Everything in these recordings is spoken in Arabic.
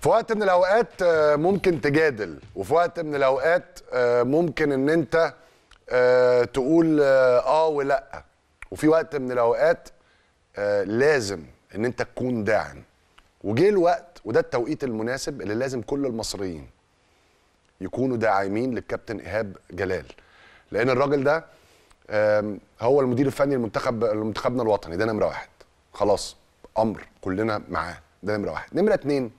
في وقت من الاوقات آه، ممكن تجادل وفي وقت من الاوقات آه، ممكن ان انت آه، تقول اه ولا وفي وقت من الاوقات لازم ان انت تكون داعم وجه الوقت وده التوقيت المناسب اللي لازم كل المصريين يكونوا داعمين للكابتن ايهاب جلال لان الراجل ده هو المدير الفني لمنتخب لمنتخبنا الوطني ده نمره واحد خلاص امر كلنا معاه ده نمره واحد نمره اتنين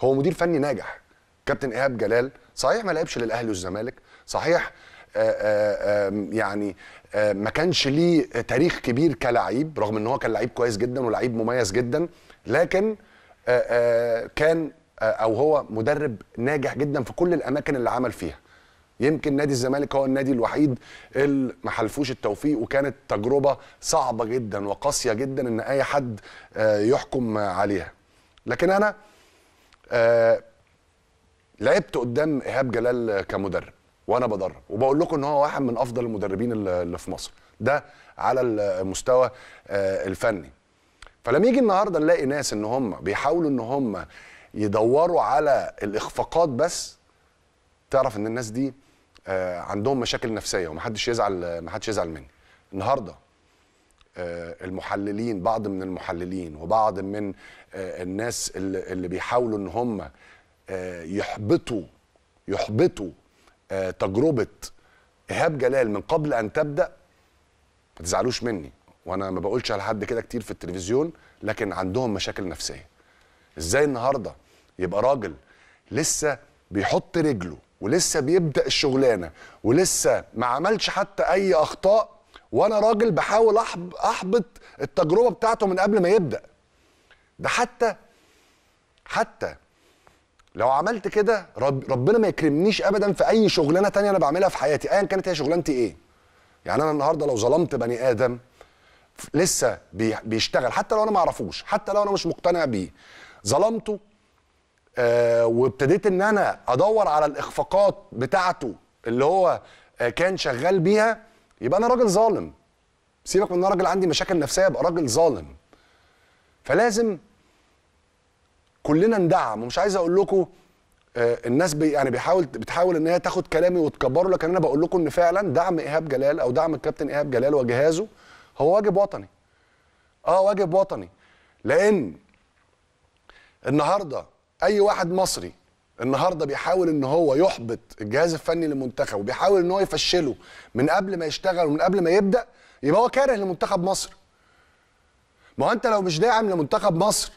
هو مدير فني ناجح كابتن ايهاب جلال صحيح ما لعبش للاهلي والزمالك صحيح آآ آه، آآ آه، يعني آآ آه، ما كانش ليه تاريخ كبير كلاعب رغم ان هو كان لعيب كويس جدا ولعيب مميز جدا لكن كان او هو مدرب ناجح جدا في كل الاماكن اللي عمل فيها يمكن نادي الزمالك هو النادي الوحيد اللي ما حلفوش التوفيق وكانت تجربه صعبه جدا وقاسيه جدا ان اي حد يحكم عليها لكن انا آه، لعبت قدام ايهاب جلال كمدرب وانا بدرب وبقول لكم ان هو واحد من افضل المدربين اللي في مصر ده على المستوى آه، الفني فلما يجي النهارده نلاقي ناس ان هم بيحاولوا ان هم يدوروا على الاخفاقات بس تعرف ان الناس دي آه، عندهم مشاكل نفسيه ومحدش يزعل محدش يزعل مني النهارده آه، المحللين بعض من المحللين وبعض من آه، الناس اللي بيحاولوا ان هم آه، يحبطوا يحبطوا تجربه ايهاب جلال من قبل ان تبدا ما تزعلوش مني وانا ما بقولش على حد كده كتير في التلفزيون لكن عندهم مشاكل نفسيه ازاي النهارده يبقى راجل لسه بيحط رجله ولسه بيبدا الشغلانه ولسه ما عملش حتى اي اخطاء وانا راجل بحاول احبط التجربه بتاعته من قبل ما يبدا ده حتى حتى لو عملت كده رب ربنا ما يكرمنيش ابدا في اي شغلانه تانية انا بعملها في حياتي ايا كانت هي شغلانتي ايه يعني انا النهارده لو ظلمت بني ادم لسه بيشتغل حتى لو انا ما اعرفوش حتى لو انا مش مقتنع بيه ظلمته آه وابتديت ان انا ادور على الاخفاقات بتاعته اللي هو آه كان شغال بيها يبقى انا راجل ظالم سيبك من ان راجل عندي مشاكل نفسيه ابقى راجل ظالم فلازم كلنا ندعم ومش عايز اقول لكم آه، الناس بي يعني بيحاول بتحاول ان هي تاخد كلامي وتكبره لكن انا بقول لكم ان فعلا دعم ايهاب جلال او دعم الكابتن ايهاب جلال وجهازه هو واجب وطني اه واجب وطني لان النهارده اي واحد مصري النهارده بيحاول ان هو يحبط الجهاز الفني للمنتخب وبيحاول ان هو يفشله من قبل ما يشتغل ومن قبل ما يبدا يبقى هو كاره لمنتخب مصر ما هو انت لو مش داعم لمنتخب مصر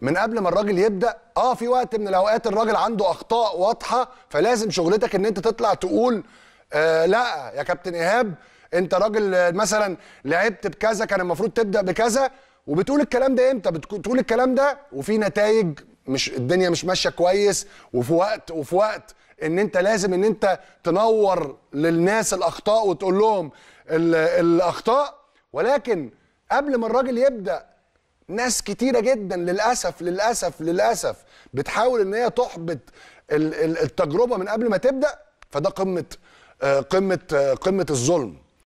من قبل ما الراجل يبدا اه في وقت من الاوقات الراجل عنده اخطاء واضحه فلازم شغلتك ان انت تطلع تقول آه لا يا كابتن ايهاب انت راجل مثلا لعبت بكذا كان المفروض تبدا بكذا وبتقول الكلام ده امتى بتقول الكلام ده وفي نتائج مش الدنيا مش ماشيه كويس وفي وقت وفي وقت ان انت لازم ان انت تنور للناس الاخطاء وتقول لهم الاخطاء ولكن قبل ما الراجل يبدا ناس كتيره جدا للاسف للاسف للاسف بتحاول ان هي تحبط التجربه من قبل ما تبدا فده قمه آه، قمه آه، قمه الظلم